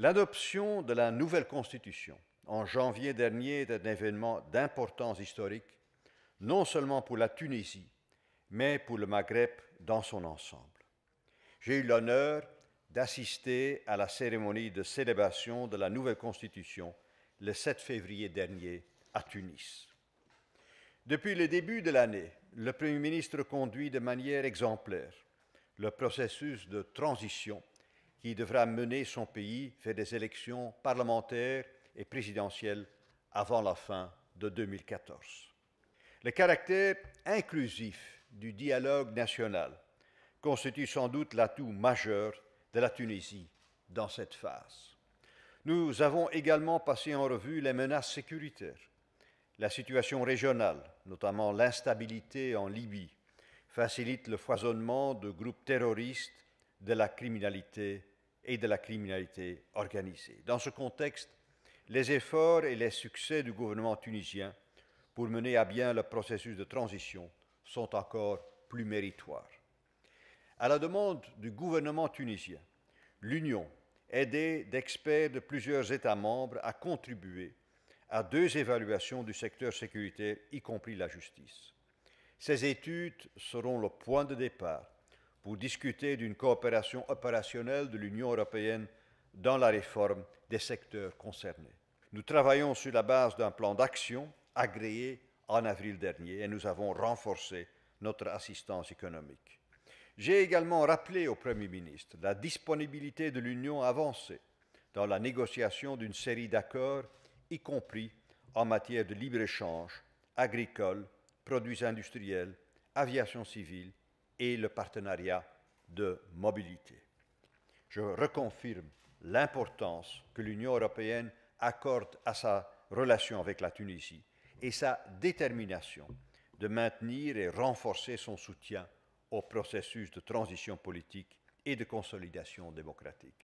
L'adoption de la nouvelle Constitution en janvier dernier est un événement d'importance historique, non seulement pour la Tunisie, mais pour le Maghreb dans son ensemble. J'ai eu l'honneur d'assister à la cérémonie de célébration de la nouvelle Constitution le 7 février dernier à Tunis. Depuis le début de l'année, le Premier ministre conduit de manière exemplaire le processus de transition qui devra mener son pays vers des élections parlementaires et présidentielles avant la fin de 2014. Le caractère inclusif du dialogue national constitue sans doute l'atout majeur de la Tunisie dans cette phase. Nous avons également passé en revue les menaces sécuritaires, la situation régionale, notamment l'instabilité en Libye, facilite le foisonnement de groupes terroristes de la criminalité et de la criminalité organisée. Dans ce contexte, les efforts et les succès du gouvernement tunisien pour mener à bien le processus de transition sont encore plus méritoires. À la demande du gouvernement tunisien, l'Union, aidée d'experts de plusieurs États membres, a contribué à deux évaluations du secteur sécuritaire, y compris la justice. Ces études seront le point de départ vous discuter d'une coopération opérationnelle de l'Union européenne dans la réforme des secteurs concernés. Nous travaillons sur la base d'un plan d'action agréé en avril dernier et nous avons renforcé notre assistance économique. J'ai également rappelé au Premier ministre la disponibilité de l'Union avancée dans la négociation d'une série d'accords, y compris en matière de libre-échange, agricole, produits industriels, aviation civile et le partenariat de mobilité. Je reconfirme l'importance que l'Union européenne accorde à sa relation avec la Tunisie et sa détermination de maintenir et renforcer son soutien au processus de transition politique et de consolidation démocratique.